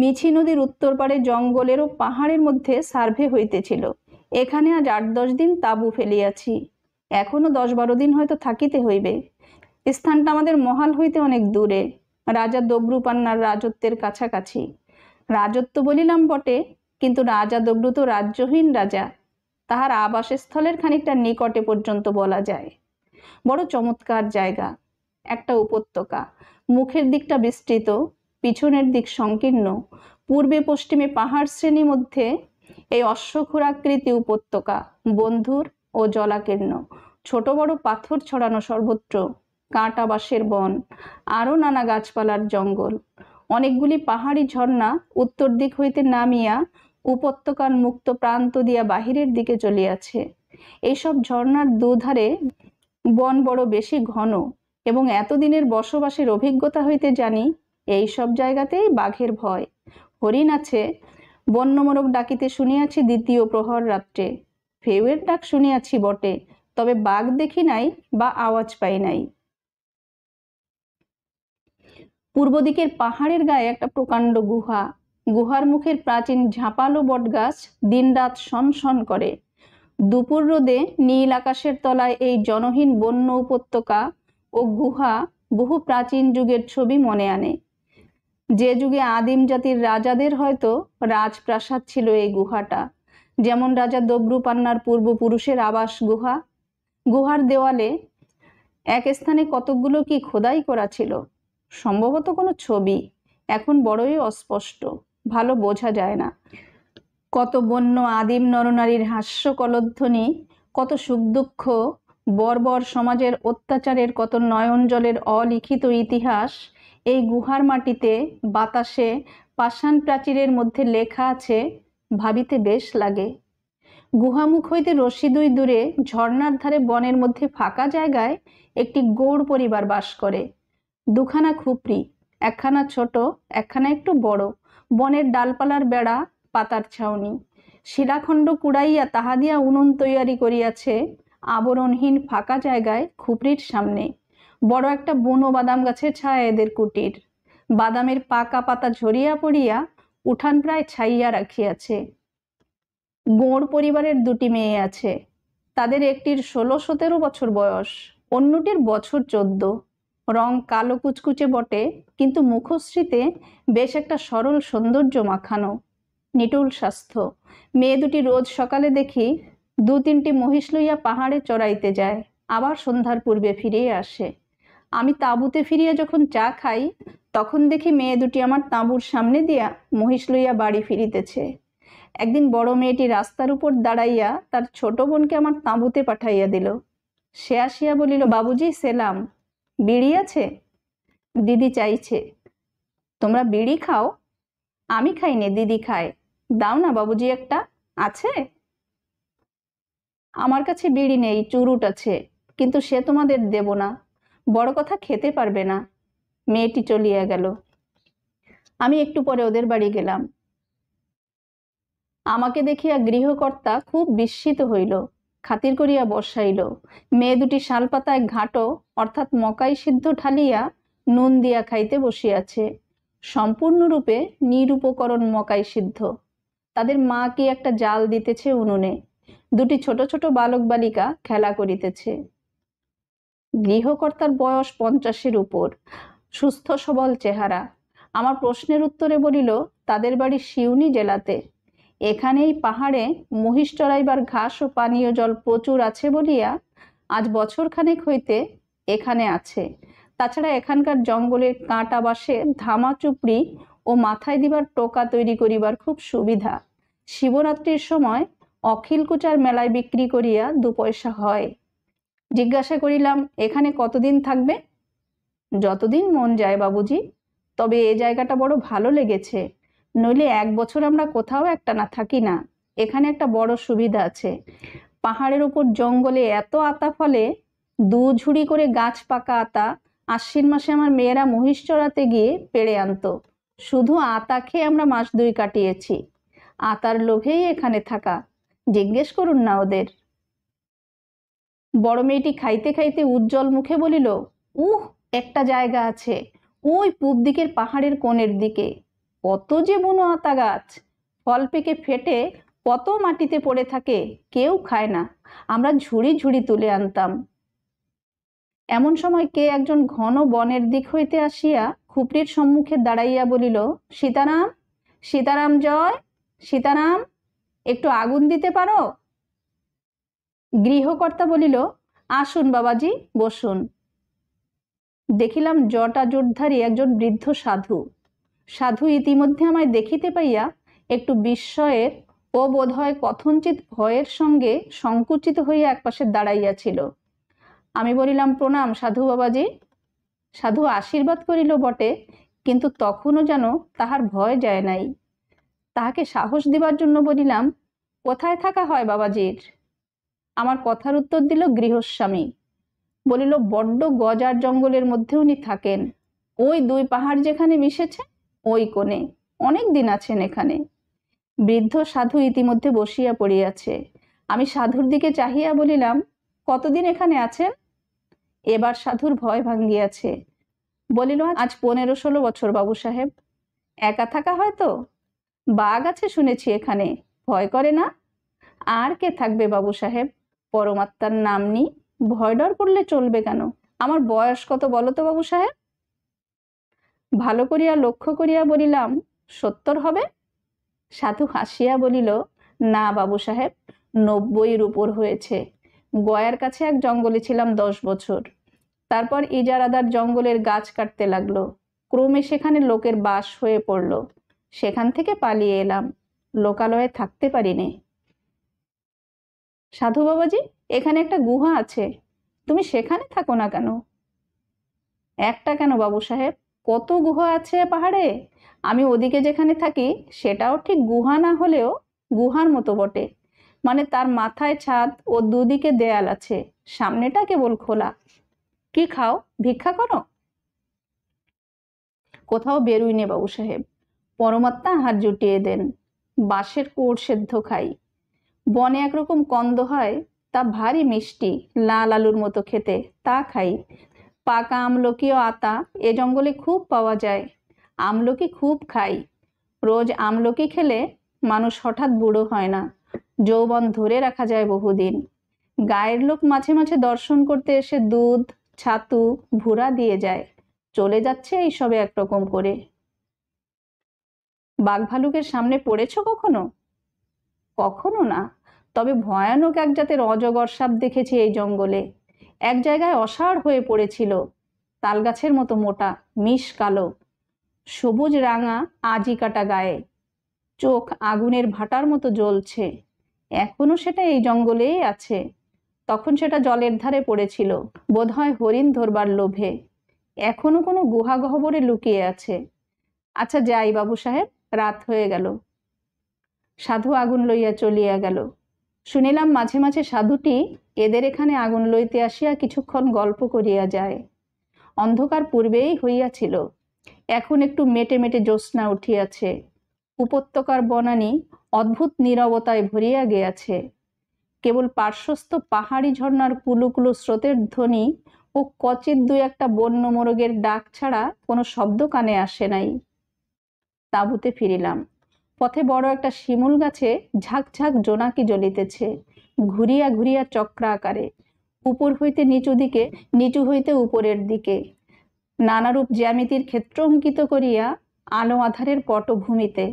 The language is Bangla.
মিছি নদীর উত্তর পারে জঙ্গলেরও পাহাড়ের মধ্যে সার্ভে হইতেছিল এখানে আজ আট দশ দিন তাঁবু ফেলিয়াছি এখনো দশ বারো দিন হয়তো থাকিতে হইবে স্থানটা আমাদের মহাল হইতে অনেক দূরে রাজা দব্রুপান্নার পান্নার রাজত্বের কাছাকাছি রাজত্ব বলিলাম বটে কিন্তু রাজা দব্রু তো রাজ্যহীন রাজা তাহার আবাসস্থলের খানিকটা নিকটে পর্যন্ত বলা যায় বড় চমৎকার জায়গা একটা উপত্যকা মুখের দিকটা বিস্তৃত পিছনের দিক সংকীর্ণ পূর্বে পশ্চিমে পাহাড় শ্রেণী মধ্যে এই অশ্বক্ষুরাকৃতি উপত্যকা বন্ধুর ও জলাকীর্ণ ছোট বড় পাথর ছড়ানো সর্বত্র কাঁটা বাঁশের বন আরও নানা গাছপালার জঙ্গল অনেকগুলি পাহাড়ি ঝর্ণা উত্তর দিক হইতে নামিয়া উপত্যকার মুক্ত প্রান্ত দিয়া বাহিরের দিকে চলিয়াছে এইসব ঝর্ণার দুধারে বন বড় বেশি ঘন এবং এতদিনের বসবাসের অভিজ্ঞতা হইতে জানি এই সব জায়গাতেই বাঘের ভয় হরিণ আছে বন্যমোরক ডাকিতে শুনিয়াছি দ্বিতীয় প্রহর রাত্রে ফেউয়ের ডাক শুনিয়াছি বটে তবে বাঘ দেখি নাই বা আওয়াজ পাই নাই পূর্ব দিকের পাহাড়ের গায়ে একটা প্রকাণ্ড গুহা গুহার মুখের প্রাচীন ঝাঁপালো বটগাছ দিনরাত সনসন করে দুপুর রোদে নীল আকাশের তলায় এই জনহীন বন্য উপত্যকা ও গুহা বহু প্রাচীন যুগের ছবি মনে আনে যে যুগে আদিম জাতির রাজাদের হয়তো রাজপ্রাসাদ ছিল এই গুহাটা যেমন রাজা দব্রুপান্নার পান্নার পূর্বপুরুষের আবাস গুহা গুহার দেওয়ালে এক স্থানে কতকগুলো কি খোদাই করা ছিল সম্ভবত কোনো ছবি এখন বড়ই অস্পষ্ট ভালো বোঝা যায় না কত বন্য আদিম নরনারীর হাস্য কলধ্বনি কত সুখ দুঃখ বর্বর সমাজের অত্যাচারের কত নয়ন জলের অলিখিত ইতিহাস এই গুহার মাটিতে বাতাসে পাষাণ প্রাচীরের মধ্যে লেখা আছে ভাবিতে বেশ লাগে গুহামুখ হইতে রশি দুই দূরে ঝর্নার ধারে বনের মধ্যে ফাঁকা জায়গায় একটি গৌড় পরিবার বাস করে দুখানা খুপড়ি একখানা ছোট একখানা একটু বড় বনের ডালপালার বেড়া পাতার ছাউনি শিলাখণ্ড কুড়াইয়া তাহা দিয়া উনুন তৈয়ারি করিয়াছে আবরণহীন ফাঁকা জায়গায় খুপড়ির সামনে বড় একটা বুনো বাদাম গাছের ছায়া এদের কুটির বাদামের পাকা পাতা ঝরিয়া পড়িয়া উঠান প্রায় ছাইয়া রাখিয়াছে গোঁড় পরিবারের দুটি মেয়ে আছে তাদের একটির ষোলো সতেরো বছর বয়স অন্যটির বছর চোদ্দ রং কালো কুচকুচে বটে কিন্তু মুখশ্রীতে বেশ একটা সরল সৌন্দর্য মাখানো নিটুল স্বাস্থ্য মেয়ে দুটি রোজ সকালে দেখি দু তিনটি মহিষ লইয়া পাহাড়ে চড়াইতে যায় আবার সন্ধ্যার পূর্বে ফিরিয়ে আসে আমি তাঁবুতে ফিরিয়া যখন চা খাই তখন দেখি মেয়ে দুটি আমার তাঁবুর সামনে দিয়া মহিষ লইয়া বাড়ি ফিরিতেছে একদিন বড় মেয়েটি রাস্তার উপর দাঁড়াইয়া তার ছোট বোনকে আমার তাঁবুতে পাঠাইয়া দিল সে আসিয়া বলিল বাবুজি সেলাম বিড়ি আছে দিদি চাইছে তোমরা বিড়ি খাও আমি খাই নে দিদি খায় দাও না বাবুজি একটা আছে আমার কাছে বিড়ি নেই চুরুট আছে কিন্তু সে তোমাদের দেব না বড় কথা খেতে পারবে না মেয়েটি চলিয়া গেল আমি একটু পরে ওদের বাড়ি গেলাম আমাকে দেখিয়া গৃহকর্তা খুব বিস্মিত হইল খাতির করিয়া বসাইল মেয়ে দুটি শালপাতায় ঘাটো অর্থাৎ মকাই সিদ্ধ ঢালিয়া নুন দিয়া খাইতে বসিয়াছে সম্পূর্ণরূপে নিরূপকরণ মকাই সিদ্ধ তাদের মা কি একটা জাল দিতেছে উনুনে দুটি ছোট ছোট বালক বালিকা খেলা করিতেছে গৃহকর্তার বয়স পঞ্চাশের উপর সুস্থ সবল চেহারা আমার প্রশ্নের উত্তরে বলিল তাদের বাড়ি শিউনি জেলাতে এখানেই পাহাড়ে মহিষ চড়াইবার ঘাস ও পানীয় জল প্রচুর আছে বলিয়া আজ বছরখানেক হইতে এখানে আছে তাছাড়া এখানকার জঙ্গলের কাঁটা বাসে ধামা চুপড়ি ও মাথায় দিবার টোকা তৈরি করিবার খুব সুবিধা শিবরাত্রির সময় অখিলকুচার মেলায় বিক্রি করিয়া দু পয়সা হয় জিজ্ঞাসা করিলাম এখানে কতদিন থাকবে যতদিন মন যায় বাবুজি তবে এ জায়গাটা বড় ভালো লেগেছে নইলে এক বছর আমরা কোথাও একটা না থাকি না এখানে একটা বড় সুবিধা আছে পাহাড়ের উপর জঙ্গলে এত আতা ফলে দু ঝুড়ি করে গাছ পাকা আতা আশ্বিন মাসে আমার মেয়েরা মহিষ চড়াতে গিয়ে পেড়ে আনত শুধু আতা খেয়ে আমরা মাস দুই কাটিয়েছি আতার লোভেই এখানে থাকা জিজ্ঞেস করুন না ওদের বড় মেয়েটি খাইতে খাইতে উজ্জ্বল মুখে বলিল উহ একটা জায়গা আছে ওই পূব দিকের পাহাড়ের কোণের দিকে কত যে বুনো আতা গাছ ফল পেকে ফেটে কত মাটিতে পড়ে থাকে কেউ খায় না আমরা ঝুড়ি ঝুড়ি তুলে আনতাম এমন সময় কে একজন ঘন বনের দিক হইতে আসিয়া খুপড়ির সম্মুখে দাঁড়াইয়া বলিল সীতারাম সীতারাম জয় সীতারাম একটু আগুন দিতে পারো গৃহকর্তা বলিল আসুন বাবাজি বসুন দেখিলাম জটা জোটধারী একজন বৃদ্ধ সাধু সাধু ইতিমধ্যে আমায় দেখিতে পাইয়া একটু বিস্ময়ের ও বোধহয় কথঞ্চিত ভয়ের সঙ্গে সংকুচিত হইয়া একপাশে দাঁড়াইয়াছিল আমি বলিলাম প্রণাম সাধু বাবাজি সাধু আশীর্বাদ করিল বটে কিন্তু তখনও যেন তাহার ভয় যায় নাই তাহাকে সাহস দিবার জন্য বলিলাম কোথায় থাকা হয় বাবাজির আমার কথার উত্তর দিল গৃহস্বামী বলিল বড্ড গজার জঙ্গলের মধ্যে উনি থাকেন ওই দুই পাহাড় যেখানে মিশেছে ওই কোণে অনেক দিন আছেন এখানে বৃদ্ধ সাধু ইতিমধ্যে বসিয়া পড়িয়াছে আমি সাধুর দিকে চাহিয়া বলিলাম কতদিন এখানে আছেন এবার সাধুর ভয় ভাঙ্গিয়াছে বলিল আজ পনেরো ষোলো বছর বাবু সাহেব একা থাকা হয়তো বাঘ আছে শুনেছি এখানে ভয় করে না আর কে থাকবে বাবু সাহেব পরমাত্মার নাম নিই ভয় ডর করলে চলবে কেন আমার বয়স কত বলো তো বাবু সাহেব ভালো করিয়া লক্ষ্য করিয়া বলিলাম সত্তর হবে সাধু হাসিয়া বলিল না বাবু সাহেব নব্বইয়ের উপর হয়েছে গয়ার কাছে এক জঙ্গলে ছিলাম দশ বছর তারপর ইজারাদার জঙ্গলের গাছ কাটতে লাগলো ক্রমে সেখানে লোকের বাস হয়ে পড়ল সেখান থেকে পালিয়ে এলাম লোকালয়ে থাকতে পারিনি সাধু বাবাজি এখানে একটা গুহা আছে তুমি সেখানে থাকো না কেন একটা কেন বাবু সাহেব কত গুহা আছে পাহাড়ে আমি ওদিকে যেখানে থাকি সেটাও ঠিক গুহা না হলেও গুহার মতো বটে মানে তার মাথায় ছাদ ও দুদিকে দেয়াল আছে সামনেটা কেবল খোলা কি খাও ভিক্ষা করো কোথাও বেরুই নে বাবু সাহেব পরমাত্মা হাত জুটিয়ে দেন বাঁশের কোর সেদ্ধ খাই বনে একরকম কন্দ হয় তা ভারী মিষ্টি লাল আলুর মতো খেতে তা খাই পাকা আমলকি ও আতা এ জঙ্গলে খুব পাওয়া যায় আমলকি খুব খাই রোজ আমলকি খেলে মানুষ হঠাৎ বুড়ো হয় না যৌবন ধরে রাখা যায় বহুদিন গায়ের লোক মাঝে মাঝে দর্শন করতে এসে দুধ ছাতু ভুরা দিয়ে যায় চলে যাচ্ছে এইসবে একরকম করে বাঘ ভালুকের সামনে পড়েছ কখনো কখনো না তবে ভয়ানক এক জাতের অজগর সাপ দেখেছি এই জঙ্গলে এক জায়গায় অসাড় হয়ে পড়েছিল তালগাছের মতো মোটা মিশ কালো সবুজ রাঙা আজি কাটা গায়ে চোখ আগুনের ভাটার মতো জ্বলছে এখনও সেটা এই জঙ্গলেই আছে তখন সেটা জলের ধারে পড়েছিল বোধহয় হরিণ ধরবার লোভে এখনো কোনো গুহা গহবরে লুকিয়ে আছে আচ্ছা যাই বাবু সাহেব রাত হয়ে গেল সাধু আগুন লইয়া চলিয়া গেল শুনিলাম মাঝে মাঝে সাধুটি এদের এখানে আগুন লইতে আসিয়া কিছুক্ষণ গল্প করিয়া যায় অন্ধকার পূর্বেই হইয়াছিল এখন একটু মেটে মেটে জ্যোৎস্না উঠিয়াছে উপত্যকার বনানী অদ্ভুত নীরবতায় ভরিয়া গিয়াছে কেবল পার্শ্বস্থ পাহাড়ি ঝর্ণার কুলুকুলু স্রোতের ধ্বনি ও কচিত দু একটা বন্য মোরগের ডাক ছাড়া কোনো শব্দ কানে আসে নাই তাঁবুতে ফিরিলাম পথে বড় একটা শিমুল গাছে ঝাঁকঝাঁক জোনাকি জ্বলিতেছে ঘুরিয়া ঘুরিয়া চক্রাকারে উপর হইতে নিচু দিকে নিচু হইতে উপরের দিকে নানারূপ জ্যামিতির ক্ষেত্র অঙ্কিত করিয়া আলো আধারের পটভূমিতে